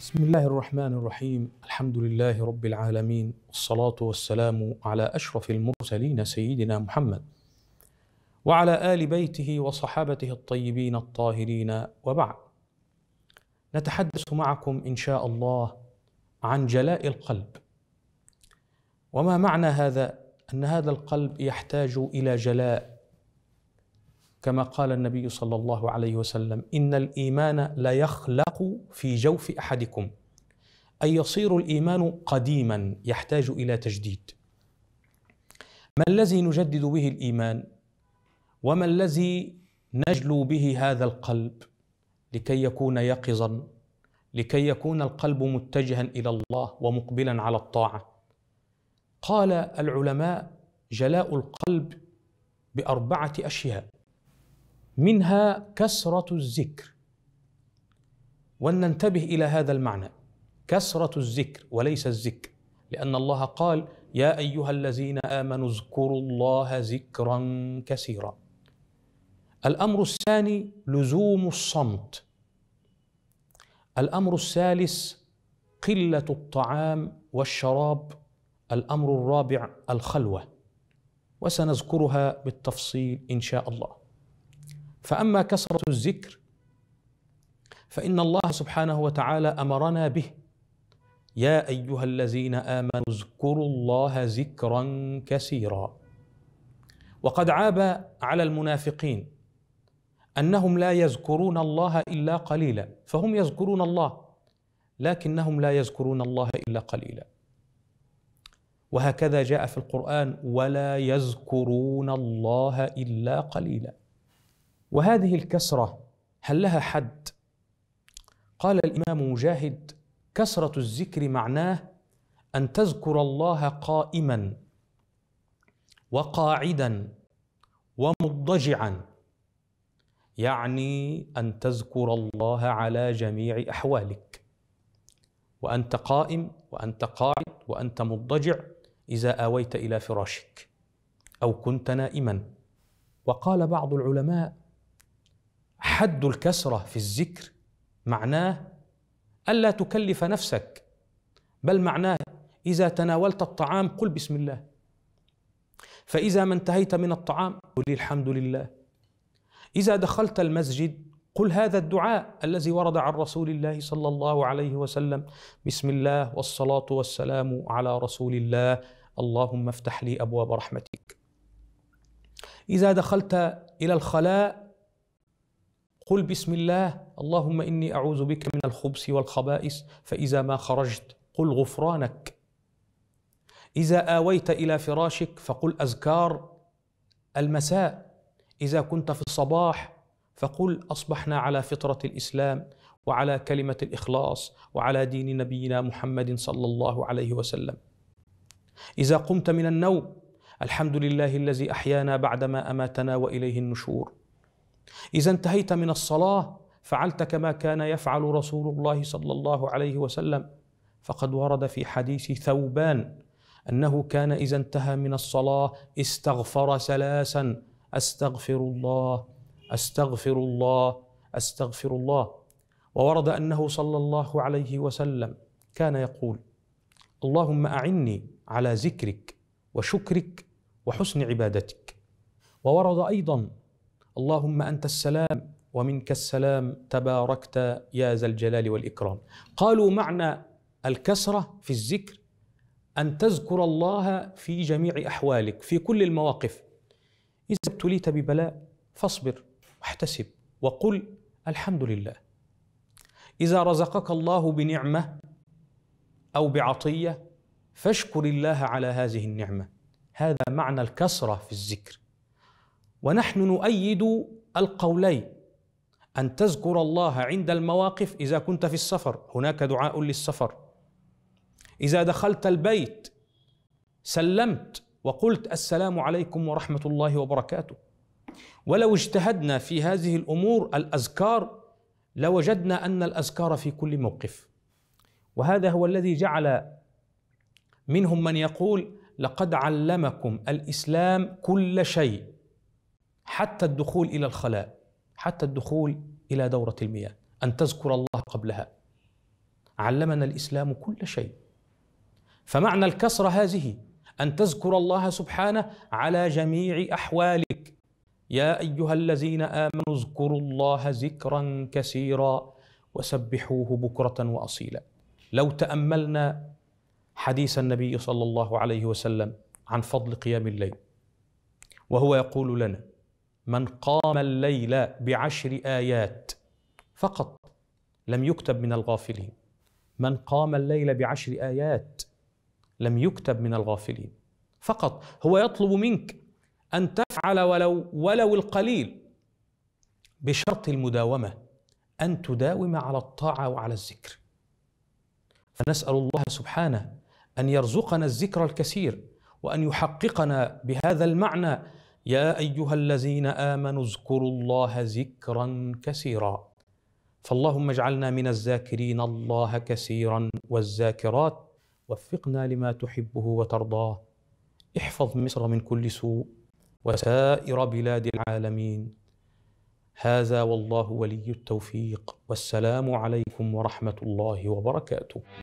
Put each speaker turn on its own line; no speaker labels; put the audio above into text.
بسم الله الرحمن الرحيم الحمد لله رب العالمين والصلاة والسلام على أشرف المرسلين سيدنا محمد وعلى آل بيته وصحابته الطيبين الطاهرين وبعد نتحدث معكم إن شاء الله عن جلاء القلب وما معنى هذا أن هذا القلب يحتاج إلى جلاء كما قال النبي صلى الله عليه وسلم ان الايمان ليخلق في جوف احدكم اي يصير الايمان قديما يحتاج الى تجديد ما الذي نجدد به الايمان وما الذي نجلو به هذا القلب لكي يكون يقظا لكي يكون القلب متجها الى الله ومقبلا على الطاعه قال العلماء جلاء القلب باربعه اشياء منها كسرة الذكر ولننتبه إلى هذا المعنى كسرة الذكر وليس الذكر لأن الله قال يا أيها الذين آمنوا اذكروا الله ذكرا كثيرا الأمر الثاني لزوم الصمت الأمر الثالث قلة الطعام والشراب الأمر الرابع الخلوة وسنذكرها بالتفصيل إن شاء الله فاما كثره الذكر فان الله سبحانه وتعالى امرنا به يا ايها الذين امنوا اذكروا الله ذكرا كثيرا وقد عاب على المنافقين انهم لا يذكرون الله الا قليلا فهم يذكرون الله لكنهم لا يذكرون الله الا قليلا وهكذا جاء في القران ولا يذكرون الله الا قليلا وهذه الكسرة هل لها حد؟ قال الإمام مجاهد كسرة الذكر معناه أن تذكر الله قائما وقاعدا ومضجعا يعني أن تذكر الله على جميع أحوالك وأنت قائم وأنت قاعد وأنت مضجع إذا آويت إلى فراشك أو كنت نائما وقال بعض العلماء حد الكسره في الذكر معناه الا تكلف نفسك بل معناه اذا تناولت الطعام قل بسم الله فاذا ما انتهيت من الطعام قل الحمد لله اذا دخلت المسجد قل هذا الدعاء الذي ورد عن رسول الله صلى الله عليه وسلم بسم الله والصلاه والسلام على رسول الله اللهم افتح لي ابواب رحمتك اذا دخلت الى الخلاء قل بسم الله اللهم إني أعوذ بك من الخبث والخبائث فإذا ما خرجت قل غفرانك إذا آويت إلى فراشك فقل أذكار المساء إذا كنت في الصباح فقل أصبحنا على فطرة الإسلام وعلى كلمة الإخلاص وعلى دين نبينا محمد صلى الله عليه وسلم إذا قمت من النوم الحمد لله الذي أحيانا بعدما أماتنا وإليه النشور اذا انتهيت من الصلاه فعلت كما كان يفعل رسول الله صلى الله عليه وسلم فقد ورد في حديث ثوبان انه كان اذا انتهى من الصلاه استغفر ثلاثا استغفر الله استغفر الله استغفر الله وورد انه صلى الله عليه وسلم كان يقول اللهم اعني على ذكرك وشكرك وحسن عبادتك وورد ايضا اللهم انت السلام ومنك السلام تباركت يا ذا الجلال والاكرام قالوا معنى الكسره في الذكر ان تذكر الله في جميع احوالك في كل المواقف اذا ابتليت ببلاء فاصبر واحتسب وقل الحمد لله اذا رزقك الله بنعمه او بعطيه فاشكر الله على هذه النعمه هذا معنى الكسره في الذكر ونحن نؤيد القولين أن تذكر الله عند المواقف إذا كنت في السفر هناك دعاء للسفر إذا دخلت البيت سلمت وقلت السلام عليكم ورحمة الله وبركاته ولو اجتهدنا في هذه الأمور الأذكار لوجدنا أن الأذكار في كل موقف وهذا هو الذي جعل منهم من يقول لقد علمكم الإسلام كل شيء حتى الدخول الى الخلاء حتى الدخول الى دوره المياه ان تذكر الله قبلها علمنا الاسلام كل شيء فمعنى الكسره هذه ان تذكر الله سبحانه على جميع احوالك يا ايها الذين امنوا اذكروا الله ذكرا كثيرا وسبحوه بكره واصيلا لو تاملنا حديث النبي صلى الله عليه وسلم عن فضل قيام الليل وهو يقول لنا من قام الليل بعشر آيات فقط لم يكتب من الغافلين من قام الليل بعشر آيات لم يكتب من الغافلين فقط هو يطلب منك أن تفعل ولو ولو القليل بشرط المداومة أن تداوم على الطاعة وعلى الذكر فنسأل الله سبحانه أن يرزقنا الذكر الكثير وأن يحققنا بهذا المعنى يا ايها الذين امنوا اذكروا الله ذكرا كثيرا فاللهم اجعلنا من الذاكرين الله كثيرا والذاكرات وفقنا لما تحبه وترضاه احفظ مصر من كل سوء وسائر بلاد العالمين هذا والله ولي التوفيق والسلام عليكم ورحمه الله وبركاته